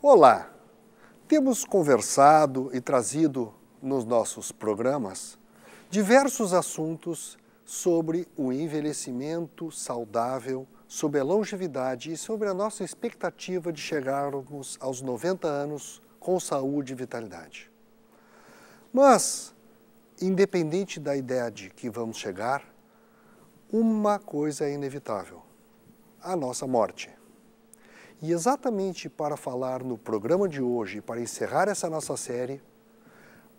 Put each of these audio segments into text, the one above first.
Olá! Temos conversado e trazido nos nossos programas diversos assuntos sobre o envelhecimento saudável, sobre a longevidade e sobre a nossa expectativa de chegarmos aos 90 anos com saúde e vitalidade. Mas, independente da ideia de que vamos chegar, uma coisa é inevitável: a nossa morte. E exatamente para falar no programa de hoje, para encerrar essa nossa série,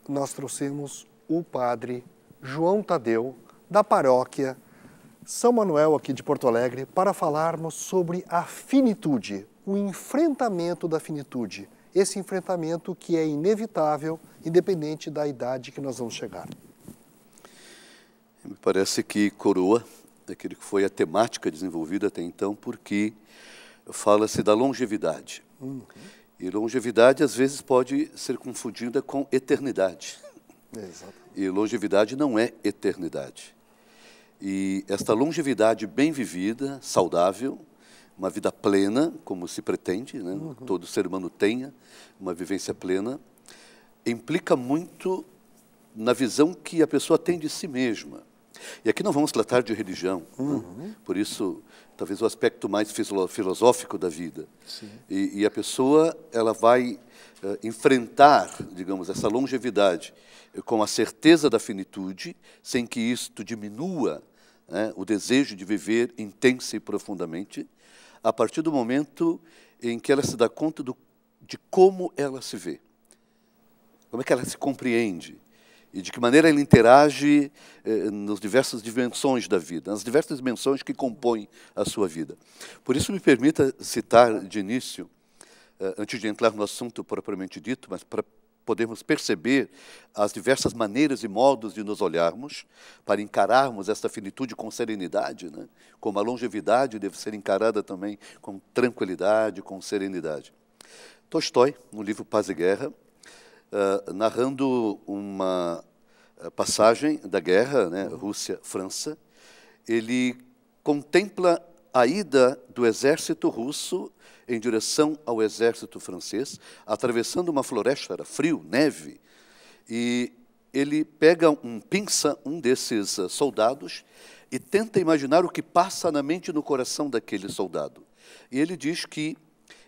nós trouxemos o padre João Tadeu, da paróquia São Manuel, aqui de Porto Alegre, para falarmos sobre a finitude, o enfrentamento da finitude esse enfrentamento que é inevitável, independente da idade que nós vamos chegar. Me parece que coroa aquilo que foi a temática desenvolvida até então, porque fala-se da longevidade. Uhum. E longevidade, às vezes, pode ser confundida com eternidade. Exato. E longevidade não é eternidade. E esta longevidade bem vivida, saudável, uma vida plena, como se pretende, né? uhum. todo ser humano tenha uma vivência plena, implica muito na visão que a pessoa tem de si mesma. E aqui não vamos tratar de religião, né? uhum. né? por isso talvez o aspecto mais filosófico da vida. E, e, a pessoa ela vai uh, enfrentar, digamos, essa longevidade com a certeza da finitude, sem que isto diminua né, o desejo de viver intensa e profundamente, a partir do momento em que ela se dá conta do, de como ela se vê, como é que ela se compreende e de que maneira ela interage eh, nas diversas dimensões da vida, nas diversas dimensões que compõem a sua vida. Por isso, me permita citar de início, eh, antes de entrar no assunto propriamente dito, mas para podermos perceber as diversas maneiras e modos de nos olharmos, para encararmos esta finitude com serenidade, né? como a longevidade deve ser encarada também com tranquilidade, com serenidade. Tolstói, no livro Paz e Guerra, uh, narrando uma ah, passagem da guerra, né, Rússia-França, ele contempla a ida do exército russo em direção ao exército francês, atravessando uma floresta, era frio, neve, e ele pega um pinça, um desses eh, soldados, e tenta imaginar o que passa na mente e no coração daquele soldado. E ele diz que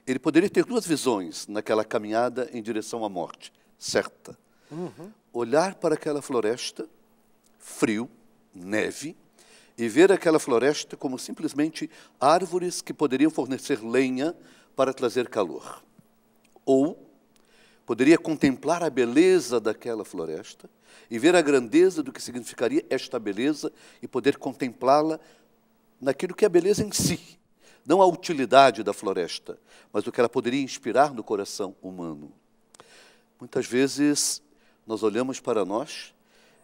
ele poderia ter duas visões naquela caminhada em direção à morte, certa. Uhum. Olhar para aquela floresta, frio, neve, e ver aquela floresta como simplesmente árvores que poderiam fornecer lenha para trazer calor. Ou poderia contemplar a beleza daquela floresta e ver a grandeza do que significaria esta beleza e poder contemplá-la naquilo que é a beleza em si, não a utilidade da floresta, mas o que ela poderia inspirar no coração humano. Muitas vezes nós olhamos para nós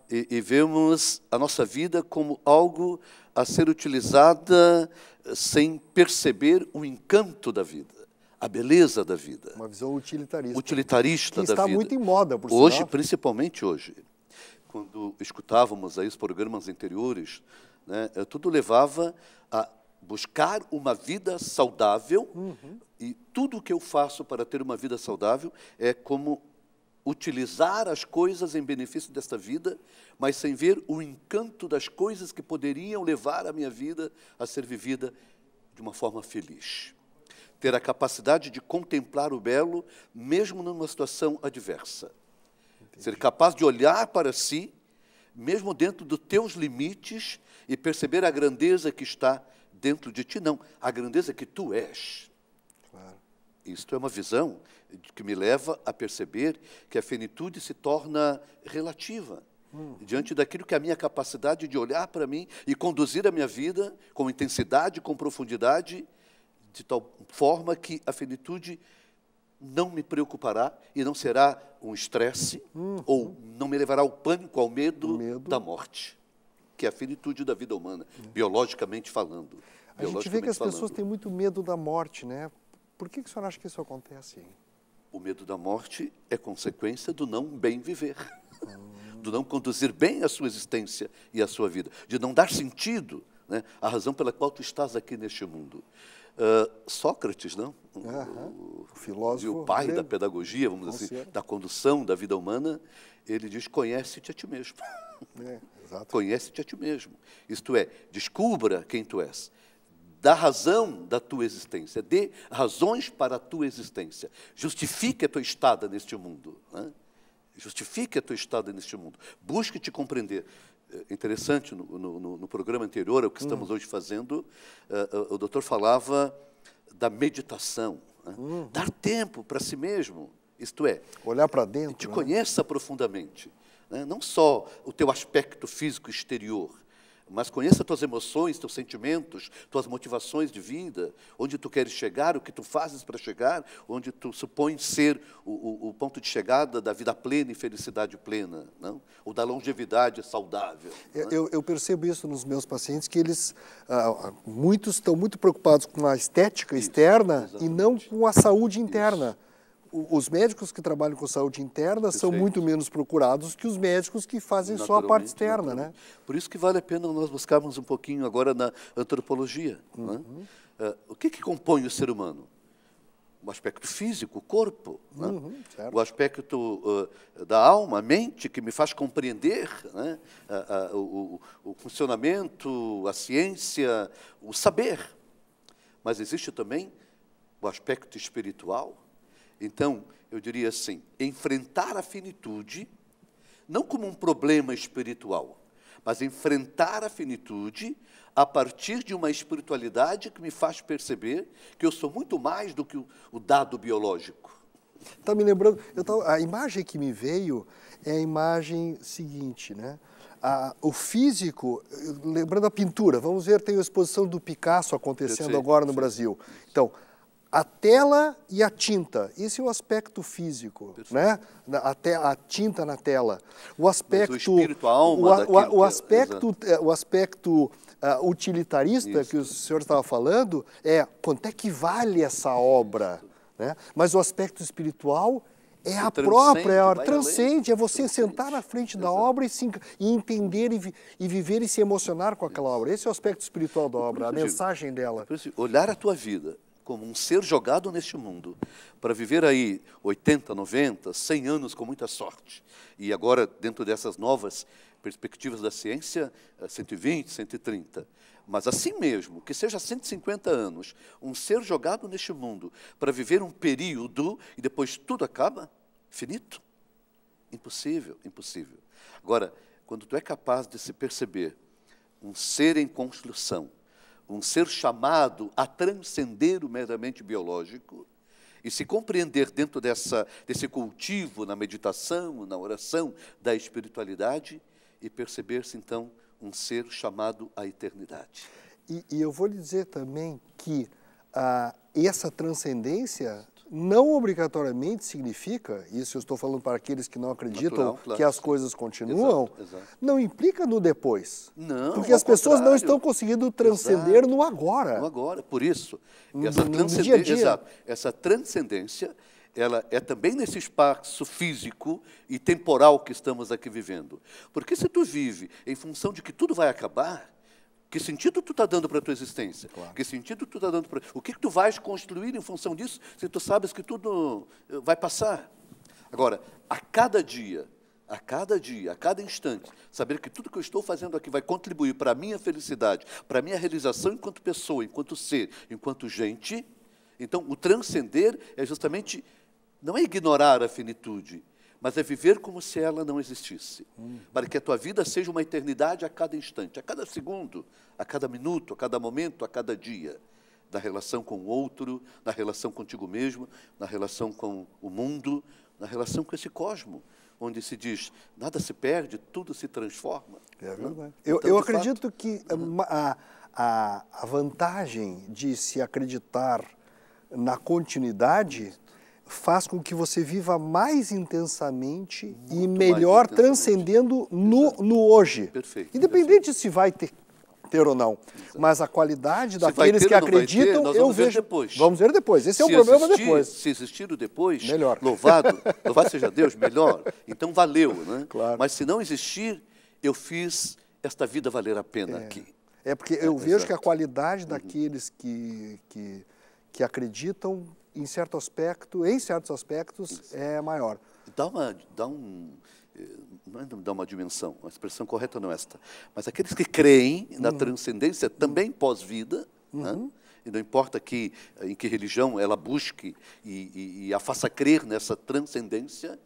e, e vemos a nossa vida como algo a ser utilizada eh, sem perceber o encanto da vida a beleza da vida. Uma visão utilitarista. Utilitarista da vida. está muito em moda, por Hoje, sinal. principalmente hoje. Quando escutávamos aí os programas anteriores, né, eh, tudo levava a buscar uma vida saudável uhum. e tudo o que eu faço para ter uma vida saudável é como utilizar as coisas em benefício desta vida, mas sem ver o encanto das coisas que poderiam levar a minha vida a ser vivida de uma forma feliz. Ter a capacidade de contemplar o belo, mesmo numa situação adversa. Entendi. Ser capaz de olhar para si, mesmo dentro dos teus limites, e perceber a grandeza que está dentro de ti, não, a grandeza que tu és. Claro. Isto é uma visão que me leva a perceber que a finitude se torna relativa hum. diante daquilo que é a minha capacidade de olhar para mim e conduzir a minha vida com intensidade, com profundidade, de tal forma que a finitude não me preocupará e não será um estresse hum. ou não me levará ao pânico, ao medo, medo, da morte, que é a finitude da vida humana, uhum. biologicamente falando. A biologicamente gente vê que as falando. pessoas têm muito medo da morte, né? Por que, que o senhor acha que isso acontece? Hein? O medo da morte é consequência do não bem viver, do não conduzir bem a sua existência e a sua vida, de não dar sentido né, à razão pela qual tu estás aqui neste mundo. Uh, Sócrates, não? Uhum. O, o, filósofo. E o pai da pedagogia, vamos dizer assim, da condução da vida humana, ele diz: conhece-te a ti mesmo. É, conhece-te a ti mesmo. Isto é, descubra quem tu és da razão da tua existência, dê razões para a tua existência. Justifique a tua estada neste mundo. Né? Justifique a tua estada neste mundo. Busque te compreender. É interessante, no, no, no, programa anterior, o que estamos hum. hoje fazendo, uh, o doutor falava da meditação. Né? Uhum. Dar tempo para si mesmo, isto é... Olhar para dentro. Te né? conheça profundamente. Né? Não só o teu aspecto físico exterior, mas conheça tuas emoções, teus sentimentos, tuas motivações de vida, onde tu queres chegar, o que tu fazes para chegar, onde tu supões ser o, o, o, ponto de chegada da vida plena e felicidade plena, não? ou da longevidade saudável. Eu, é? eu, eu percebo isso nos meus pacientes, que eles, ah, ah muitos estão muito preocupados com a estética isso, externa exatamente. e não com a saúde interna. Isso os médicos que trabalham com saúde interna Perfeito. são muito menos procurados que os médicos que fazem só a parte externa, né? Por isso que vale a pena nós buscarmos um pouquinho agora na antropologia. Né? Uhum. Né? Uh, o que, que compõe o ser humano? O aspecto físico, o corpo, né? uhum, né? o aspecto uh, da alma, a mente, que me faz compreender né? uh, o, o, funcionamento, a ciência, o saber. Mas existe também o aspecto espiritual, então, eu diria assim: enfrentar a finitude, não como um problema espiritual, mas enfrentar a finitude a partir de uma espiritualidade que me faz perceber que eu sou muito mais do que o dado biológico. Está me lembrando, a imagem que me veio é a imagem seguinte, né? A, o físico, lembrando a pintura, vamos ver, tem a exposição do Picasso acontecendo sei, agora no Brasil. Então, a tela e a tinta. Esse é o aspecto físico, Perfeito. né? A, te, a, tinta na tela. O aspecto, Mas o espírito, a alma o, o, é, é, o aspecto, o aspecto uh, utilitarista Isso. que o senhor estava falando é quanto é que vale essa obra, né? Mas o aspecto espiritual é a própria, é a transcende, é você transcende. sentar na frente da obra e, e entender e, vi, e, viver e se emocionar com aquela obra. Esse é o aspecto espiritual da obra, a mensagem dela. Olhar a tua vida como um ser jogado neste mundo, para viver aí 80, 90, 100 anos com muita sorte. E agora, dentro dessas novas perspectivas da ciência, 120, eh, 130. Mas assim mesmo, que seja 150 anos, um ser jogado neste mundo para viver um período e depois tudo acaba, finito. Impossível, impossível. Agora, quando tu é capaz de se perceber um ser em construção, um ser chamado a transcender o meramente biológico e se compreender dentro dessa, desse cultivo na meditação, na oração da espiritualidade e perceber-se então um ser chamado à eternidade. E, e eu vou lhe dizer também que ah, essa transcendência não obrigatoriamente significa, isso eu estou falando para aqueles que não acreditam Natural, claro. que as coisas continuam, exato, exato. não implica no depois. Não. Porque as pessoas contrário. não estão conseguindo transcender exato. no agora. No agora, por isso. Essa, no, transcendência, dia. Exato, essa transcendência, ela é também nesse espaço físico e temporal que estamos aqui vivendo. Porque se tu vive em função de que tudo vai acabar, que sentido tu está dando para a tua existência? É claro. Que sentido tu está dando para... O que, que tu vais construir em função disso, se tu sabes que tudo eh, vai passar? Agora, a cada dia, a cada dia, a cada instante, saber que tudo que eu estou fazendo aqui vai contribuir para a minha felicidade, para a minha realização enquanto pessoa, enquanto ser, enquanto gente. Então, o transcender é justamente, não é ignorar a finitude, mas é viver como se ela não existisse, hum. para que a tua vida seja uma eternidade a cada instante, a cada segundo, a cada minuto, a cada momento, a cada dia, na relação com o outro, na relação contigo mesmo, na relação com o mundo, na relação com esse cosmo, onde se diz nada se perde, tudo se transforma. É né? verdade. Eu, então, eu acredito fato, que uhum. a, a, a vantagem de se acreditar na continuidade faz com que você viva mais intensamente Muito e melhor, intensamente. transcendendo no, no hoje. Perfeito. Independente Perfeito. se vai ter, ter ou não. Exato. Mas a qualidade se daqueles que acreditam, ter, eu vejo. depois. Vamos ver depois. Esse se é o problema existir, depois. Se existir o depois, melhor. louvado, louvado seja Deus, melhor. Então valeu, né? Claro. Mas se não existir, eu fiz esta vida valer a pena é. aqui. É porque é, eu é, vejo que a qualidade uhum. daqueles que, que, que acreditam em certo aspecto, em certos aspectos, é maior. Dá uma, dá um, eh, não é dá uma dimensão, a expressão correta não é esta, mas aqueles que creem na uhum. transcendência também hum. pós-vida, né? uhum. né? e não importa que, em que religião ela busque e, e, e a faça crer nessa transcendência,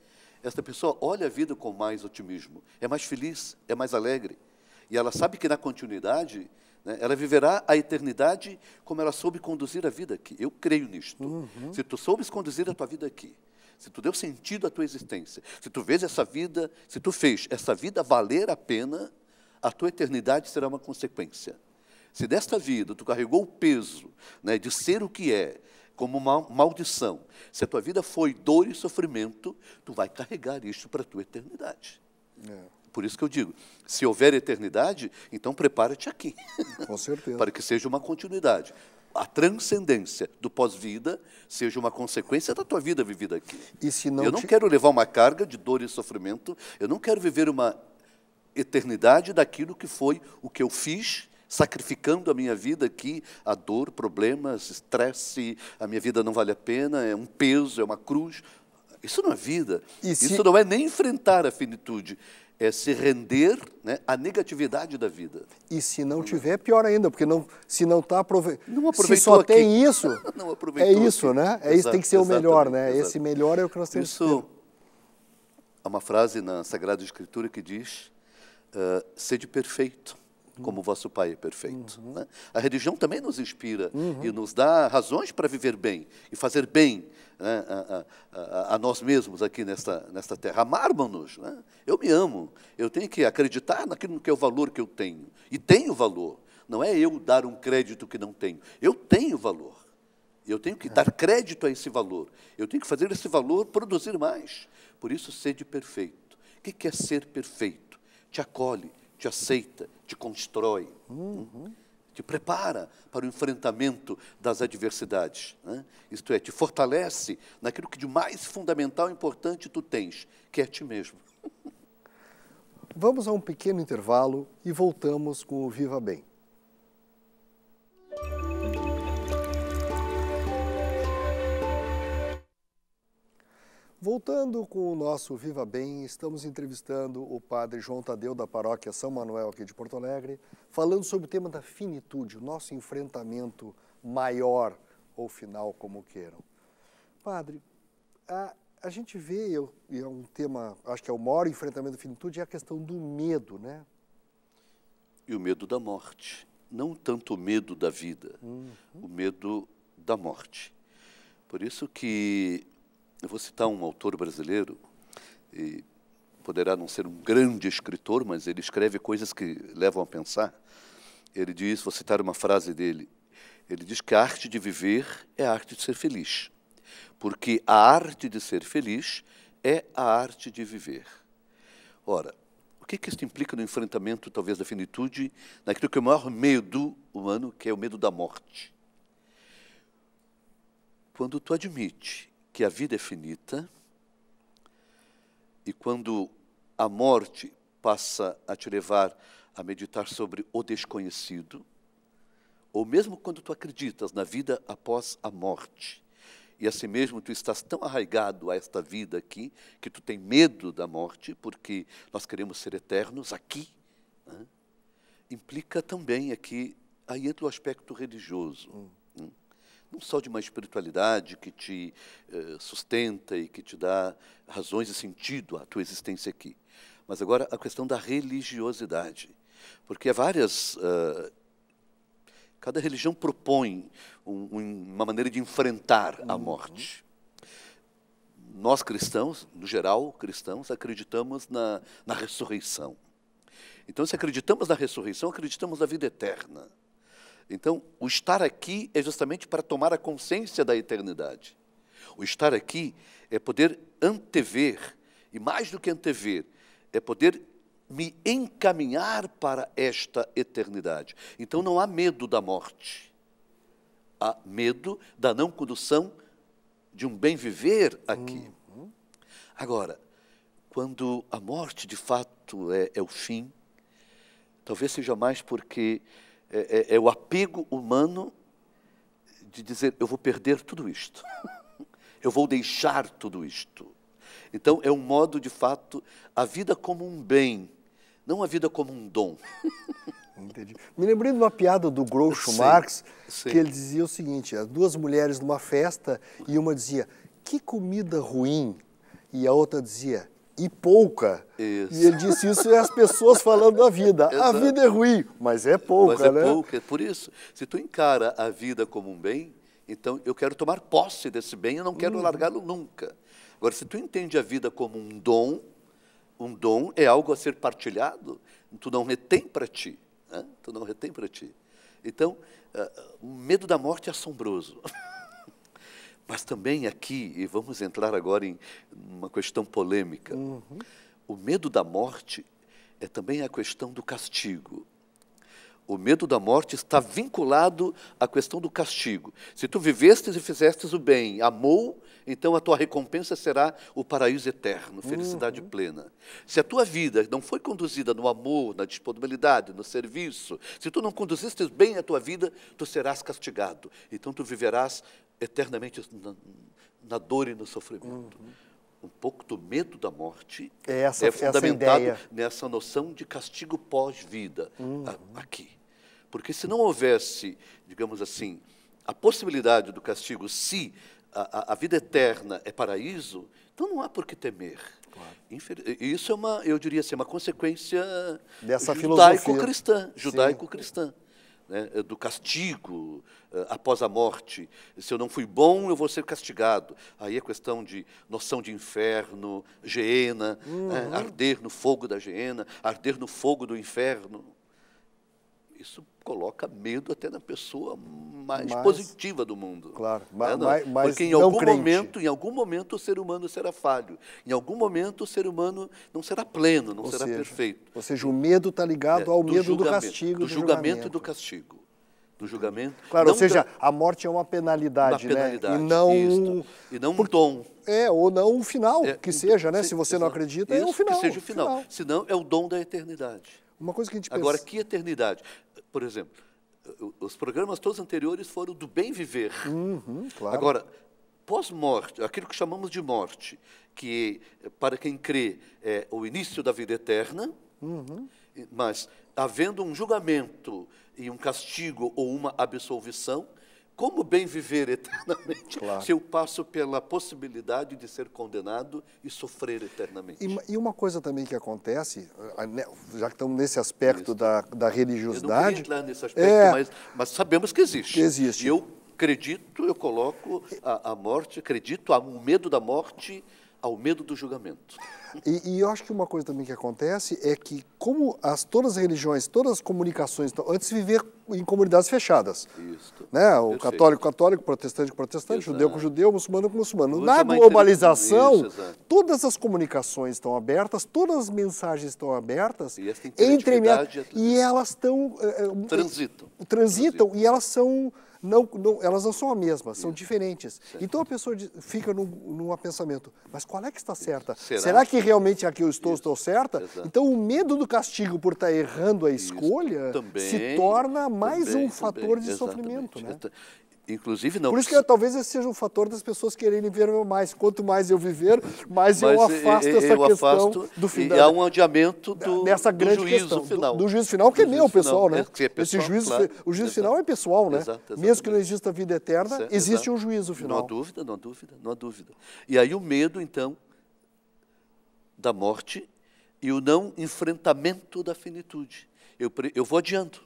essa pessoa olha a vida com mais otimismo, é mais feliz, é mais alegre. E ela sabe que na continuidade né? Ela viverá a eternidade como ela soube conduzir a vida aqui. Eu creio nisto. Uhum. Se tu soubes conduzir a tua vida aqui, se tu deu sentido à tua existência, se tu vês essa vida, se tu fez essa vida valer a pena, a tua eternidade será uma consequência. Se desta vida tu carregou o peso né, de ser o que é, como uma maldição, se a tua vida foi dor e sofrimento, tu vai carregar isso para a tua eternidade. É. Por isso que eu digo, se houver eternidade, então prepara-te aqui. Com certeza. para que seja uma continuidade. A transcendência do pós-vida seja uma consequência da tua vida vivida aqui. E se não eu te... não quero levar uma carga de dor e sofrimento, eu não quero viver uma eternidade daquilo que foi o que eu fiz sacrificando a minha vida aqui, a dor, problemas, estresse, a minha vida não vale a pena, é um peso, é uma cruz. Isso não é vida. Se... Isso não é nem enfrentar a finitude, é se render né, à negatividade da vida. E se não é. tiver, pior ainda, porque não, se não está aproveitando. Se só aqui. tem isso, é isso, aqui. né? É exato, isso, tem que ser o melhor, né? Exato. Esse melhor é o que nós temos isso, que Há uma frase na Sagrada Escritura que diz: uh, sede perfeito, como vosso Pai é perfeito. Uhum. Né? A religião também nos inspira uhum. e nos dá razões para viver bem e fazer bem né, a, a, a, nós mesmos aqui nesta, nesta terra. Amarmos-nos. Né? Eu me amo, eu tenho que acreditar naquilo que é o valor que eu tenho. E tenho valor. Não é eu dar um crédito que não tenho. Eu tenho valor. Eu tenho que é. dar crédito a esse valor. Eu tenho que fazer esse valor produzir mais. Por isso, sede perfeito. O que é ser perfeito? Te acolhe, te aceita, te constrói, uhum. te prepara para o enfrentamento das adversidades. Né? Isto é, te fortalece naquilo que de mais fundamental e importante tu tens, que é ti mesmo. Vamos a um pequeno intervalo e voltamos com o Viva Bem. Voltando com o nosso Viva Bem, estamos entrevistando o padre João Tadeu da paróquia São Manuel aqui de Porto Alegre, falando sobre o tema da finitude, o nosso enfrentamento maior ou final, como queiram. Padre, a, a gente vê, eu, e é um tema, acho que é o maior enfrentamento da finitude, é a questão do medo, né? E o medo da morte. Não tanto o medo da vida, uhum. o medo da morte. Por isso que eu vou citar um autor brasileiro, e poderá não ser um grande escritor, mas ele escreve coisas que levam a pensar. Ele diz, vou citar uma frase dele, ele diz que a arte de viver é a arte de ser feliz, porque a arte de ser feliz é a arte de viver. Ora, o que, que isso implica no enfrentamento, talvez, da finitude, naquilo que é o maior medo humano, que é o medo da morte? Quando tu admite que a vida é finita e quando a morte passa a te levar a meditar sobre o desconhecido, ou mesmo quando tu acreditas na vida após a morte, e assim mesmo tu estás tão arraigado a esta vida aqui, que tu tem medo da morte, porque nós queremos ser eternos aqui, né? implica também aqui, aí entra o aspecto religioso. Hum não só de uma espiritualidade que te eh, sustenta e que te dá razões e sentido à tua existência aqui, mas agora a questão da religiosidade. Porque há várias. Uh, cada religião propõe um, um, uma maneira de enfrentar a uhum. morte. Uhum. Nós cristãos, no geral, cristãos, acreditamos na, na ressurreição. Então, se acreditamos na ressurreição, acreditamos na vida eterna. Então, o estar aqui é justamente para tomar a consciência da eternidade. O estar aqui é poder antever, e mais do que antever, é poder me encaminhar para esta eternidade. Então não há medo da morte, há medo da não condução de um bem viver aqui. Agora, quando a morte de fato é, é o fim, talvez seja mais porque é, é, é o apego humano de dizer: eu vou perder tudo isto, eu vou deixar tudo isto. Então, é um modo, de fato, a vida como um bem, não a vida como um dom. Entendi. Me lembrei de uma piada do Groucho sim, Marx, sim. que ele dizia o seguinte: as duas mulheres numa festa e uma dizia, que comida ruim, e a outra dizia, e pouca. Isso. E ele disse isso e as pessoas falando da vida. a vida é ruim, mas é pouca, mas é né? pouca. É por isso, se tu encara a vida como um bem, então eu quero tomar posse desse bem e não quero hum. largá-lo nunca. Agora, se tu entende a vida como um dom, um dom é algo a ser partilhado, tu não retém para ti. Né? Tu não retém para ti. Então, uh, o medo da morte é assombroso. Mas também aqui, e vamos entrar agora em uma questão polêmica, uhum. o medo da morte é também a questão do castigo. O medo da morte está vinculado à questão do castigo. Se tu vivestes e fizestes o bem, amou, então a tua recompensa será o paraíso eterno, felicidade uhum. plena. Se a tua vida não foi conduzida no amor, na disponibilidade, no serviço, se tu não conduzistes bem a tua vida, tu serás castigado. Então tu viverás eternamente na, na dor e no sofrimento. Uhum. Um pouco do medo da morte é, essa, é, é fundamentado essa nessa noção de castigo pós-vida, uhum. aqui. Porque se não houvesse, digamos assim, a possibilidade do castigo, se a, a vida eterna é paraíso, então não há por que temer. Claro. Isso é uma, eu diria assim, uma consequência dessa judaico-cristã, judaico-cristã né, eh, do castigo eh, após a morte. Se eu não fui bom, eu vou ser castigado. Aí é questão de noção de inferno, geena, né, uhum. né, arder no fogo da geena, arder no fogo do inferno. Isso coloca medo até na pessoa mais positiva do mundo. Claro, né? mas, é? mas porque em algum crente. momento, em algum momento o ser humano será falho, em algum momento o ser humano não será pleno, não ou será seja, perfeito. Ou seja, o medo está ligado é, ao do medo do castigo, do, julgamento e do castigo do julgamento. Claro, ou seja, a morte é uma penalidade, uma penalidade né? E não, isto. e não por, um dom. É, ou não um final, é, que seja, né? Se, se você não acredita, isso, é um final. Que seja o final. final. Senão é o dom da eternidade. Uma coisa que a gente pensa... Agora, que eternidade? Por exemplo, os programas todos anteriores foram do bem viver. Uhum, claro. Agora, pós-morte, aquilo que chamamos de morte, que eh, para quem crê é o início da vida eterna, uhum. mas havendo um julgamento e um castigo ou uma absolvição, como bem viver eternamente claro. se eu passo pela possibilidade de ser condenado e sofrer eternamente? E, e uma coisa também que acontece, eh, né, já que estamos nesse aspecto da, da religiosidade. Eu não entrar nesse aspecto, é... mas, mas, sabemos que existe. Que existe. E eu acredito, eu coloco a, a morte, acredito o medo da morte ao medo do julgamento. E, e, eu acho que uma coisa também que acontece é que, como as, todas as religiões, todas as comunicações, antes viver em comunidades fechadas. Isso. Né? O Perfeito. católico com católico, protestante com protestante, exato. judeu com judeu, muçulmano com muçulmano. Muito Na globalização, isso, todas as comunicações estão abertas, todas as mensagens estão abertas. E, entre é e elas estão... Eh, eh, transitam. Transitam e elas são não, não, elas não são a mesma, são diferentes. Certo. Então a pessoa fica num, num pensamento, mas qual é que está certa? Será, Será que realmente a que eu estou, Isso. estou certa? Exato. Então o medo do castigo por estar tá errando a escolha também, se torna mais também, um fator também. de Exatamente. sofrimento. Né? Inclusive não. Por isso que talvez esse seja um fator das pessoas quererem viver mais. Quanto mais eu viver, mais Mas eu afasto eu, essa eu questão afasto do final. E há um adiamento do, dessa do juízo questão, final. Do, do, juízo final, que é meu, pessoal, né? É, é pessoal, esse juízo, claro, o juízo exato, final é pessoal, né? Exato, Mesmo que não exista vida eterna, existe um juízo final. Não há dúvida, não há dúvida, não há dúvida. E aí o medo, então, da morte e o não enfrentamento da finitude. Eu, eu vou adiando.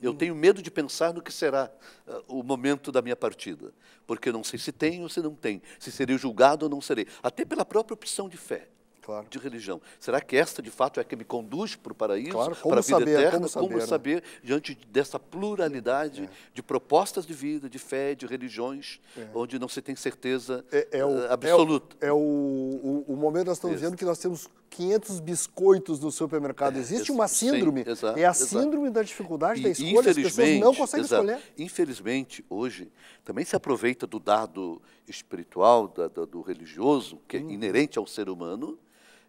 Eu hum. tenho medo de pensar no que será uh, o momento da minha partida, porque eu não sei se tem ou se não tem, se serei julgado ou não serei, até pela própria opção de fé. Claro. de religião. Será que esta, de fato, é que me conduz para o paraíso, claro, para a vida saber, eterna? Como saber, como né? saber né? diante dessa pluralidade é. de propostas de vida, de fé, de religiões, é. onde não se tem certeza é, é, ah, é o, absoluta? É, o, o, o, momento nós estamos Isso. vendo que nós temos 500 biscoitos no supermercado. É, Existe uma síndrome, Sim, exato, é a síndrome da dificuldade e, da escolha, as pessoas não conseguem exato. escolher. Infelizmente, hoje, também se aproveita do dado espiritual, da, da, do religioso, que é uhum. inerente ao ser humano,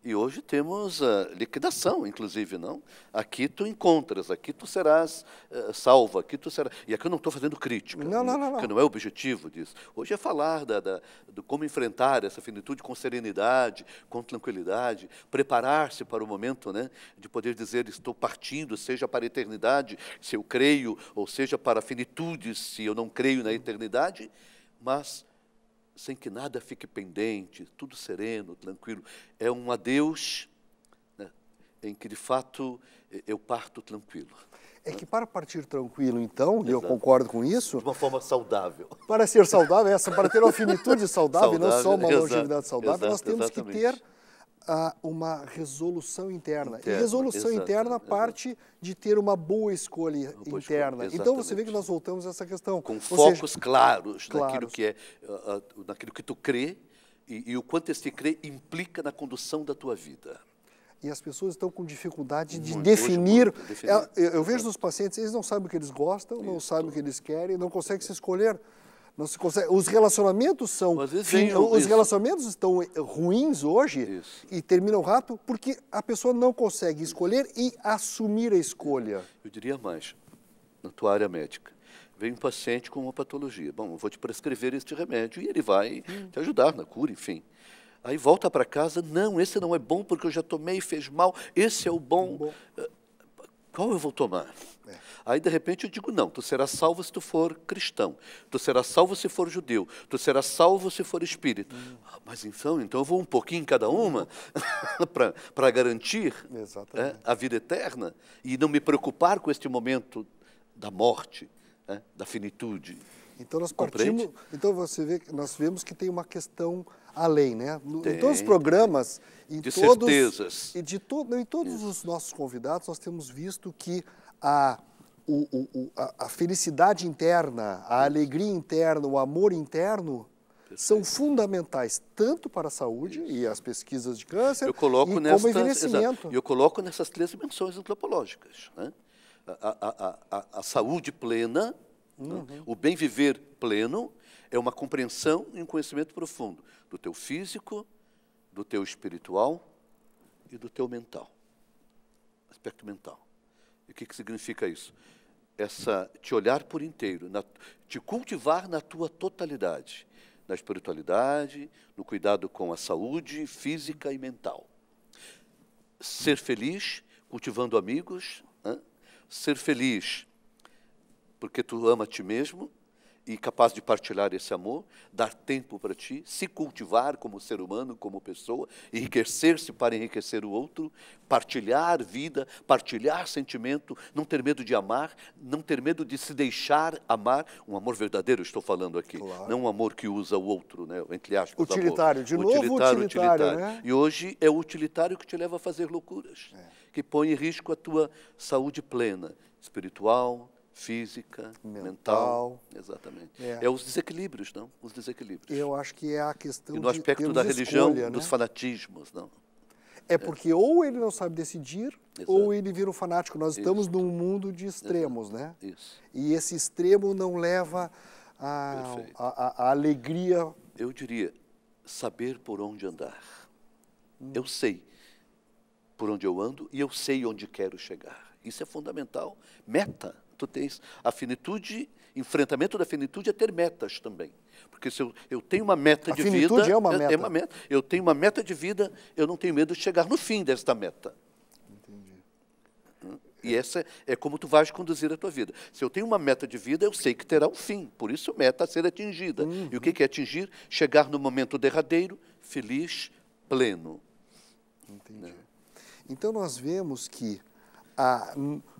e hoje temos a ah, liquidação, inclusive, não? Aqui tu encontras, aqui tu serás ah, salvo, aqui tu serás... E aqui eu não estou fazendo crítica, não, não, né? não, não. não é o objetivo disso. Hoje é falar da, da, do como enfrentar essa finitude com serenidade, com tranquilidade, preparar-se para o momento né, de poder dizer estou partindo, seja para a eternidade, se eu creio, ou seja para a finitude, se eu não creio na eternidade, mas sem que nada fique pendente, tudo sereno, tranquilo. É um adeus né, em que, de fato, eu parto tranquilo. É que para partir tranquilo, então, e eu concordo com isso. De uma forma saudável. Para ser saudável, essa, para ter uma finitude saudável, saudável não só uma longevidade saudável, Exato, nós temos exatamente. que ter a uma resolução interna. interna e resolução exato, interna parte de ter uma boa escolha uma interna. escolha, então você vê que nós voltamos a essa questão. Com Ou focos seja, claros, claros naquilo que é, ah, ah, naquilo que tu crê e, e o quanto esse crê implica na condução da tua vida. E as pessoas estão com dificuldade de muito, definir. muito, é, Eu, eu, vejo nos pacientes, eles não sabem o que eles gostam, Isso. não sabem o que eles querem, não conseguem se escolher. Não se consegue. Os relacionamentos são. Fim, os isso. relacionamentos estão eh, ruins hoje isso. e terminam rápido porque a pessoa não consegue escolher e assumir a escolha. Eu diria mais, na tua área médica. Vem um paciente com uma patologia. Bom, eu vou te prescrever este remédio e ele vai hum. te ajudar na cura, enfim. Aí volta para casa, não, esse não é bom porque eu já tomei e fez mal, esse é o bom. bom. Eh, qual eu vou tomar? É. Aí, de repente, eu digo: não, tu serás salvo se tu for cristão, tu serás salvo se for judeu, tu serás salvo se for espírito. Hum. Ah, mas então, então eu vou um pouquinho em cada uma para garantir é, a vida eterna e não me preocupar com este momento da morte, é, da finitude. Então nós partimos. Compreende? Então você vê, nós vemos que tem uma questão a lei, né? Tem, em todos os programas, em de todos, certezas. E de to, em todos Isso. os nossos convidados, nós temos visto que a, o, o, a, a felicidade interna, a alegria interna, o amor interno são fundamentais tanto para a saúde Isso. e as pesquisas de câncer, eu coloco como envelhecimento. Exato. Eu coloco nessas três dimensões antropológicas. Né? A, a, a, a, saúde plena, né? uhum. né? o bem viver pleno é uma compreensão e um conhecimento profundo do teu físico, do teu espiritual e do teu mental. Aspecto mental. E o que, que significa isso? Essa te olhar por inteiro, na, te cultivar na tua totalidade, na espiritualidade, no cuidado com a saúde física e mental. Ser feliz cultivando amigos, hein? ser feliz porque tu ama a ti mesmo, e capaz de partilhar esse amor, dar tempo para ti, se cultivar como ser humano, como pessoa, enriquecer-se para enriquecer o outro, partilhar vida, partilhar sentimento, não ter medo de amar, não ter medo de se deixar amar, um amor verdadeiro estou falando aqui, claro. não um amor que usa o outro, né, entre aspas, utilitário, amor. de utilitário, novo utilitário, utilitário né? E hoje é o utilitário que te leva a fazer loucuras, é. que põe em risco a tua saúde plena, espiritual, física, mental. mental. Exatamente. É. é. os desequilíbrios, não? Os desequilíbrios. Eu acho que é a questão e no aspecto da religião, escolha, né? dos fanatismos, não? É porque é. ou ele não sabe decidir, Exato. ou ele vira um fanático. Nós estamos num mundo de extremos, Exato. né? Isso. E esse extremo não leva a, a, a, a alegria. Eu diria, saber por onde andar. Hum. Eu sei por onde eu ando e eu sei onde quero chegar. Isso é fundamental. Meta Tu tens a finitude, enfrentamento da finitude é ter metas também. Porque se eu, eu tenho uma meta a de vida. É uma, meta. é uma meta. Eu tenho uma meta de vida, eu não tenho medo de chegar no fim desta meta. E essa é como tu vais conduzir a tua vida. Se eu tenho uma meta de vida, eu sei que terá um fim. Por isso, meta a ser atingida. Uhum. E o uhum. que é atingir? Chegar no momento derradeiro, feliz, pleno. Entendi. Né? Então, nós vemos que a,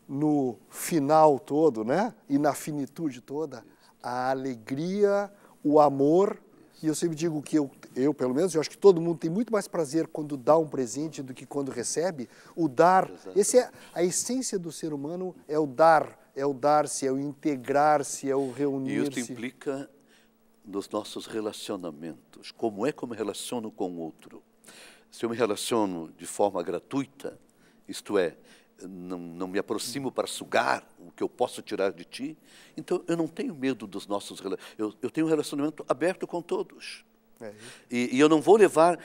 no final todo, né? E na finitude toda, a alegria, o amor. E eu sempre digo que eu, eu, pelo menos, eu acho que todo mundo tem muito mais prazer quando dá um presente do que quando recebe. O dar, Exatamente. esse é a essência do ser humano é o dar, é o dar-se, é o integrar-se, é o reunir-se. E isso implica nos nossos relacionamentos, como é que eu me relaciono com o outro. Se eu me relaciono de forma gratuita, isto é, não, não me aproximo para sugar o que eu posso tirar de ti. Então, eu não tenho medo dos nossos eu, eu tenho um relacionamento aberto com todos. É. E, e eu não vou levar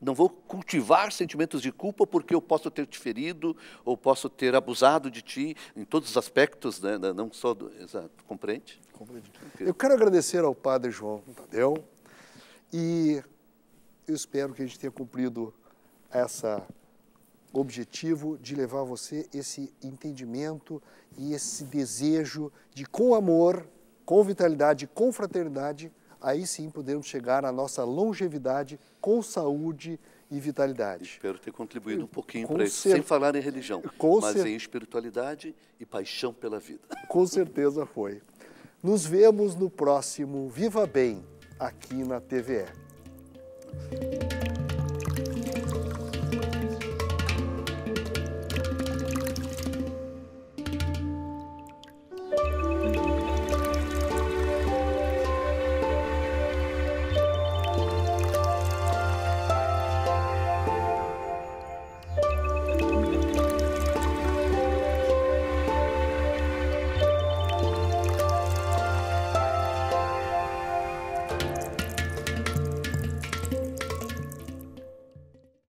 não vou cultivar sentimentos de culpa porque eu posso ter te ferido ou posso ter abusado de ti em todos os aspectos, né? né não só do... Exato, compreende? Compreendi. Eu quero agradecer ao Padre João Tadeu e eu espero que a gente tenha cumprido essa objetivo de levar a você esse entendimento e esse desejo de, com amor, com vitalidade, com fraternidade, aí sim podemos chegar à nossa longevidade com saúde e vitalidade. Espero ter contribuído um pouquinho para isso, sem falar em religião, com mas em espiritualidade e paixão pela vida. Com certeza foi. Nos vemos no próximo Viva Bem, aqui na TVE.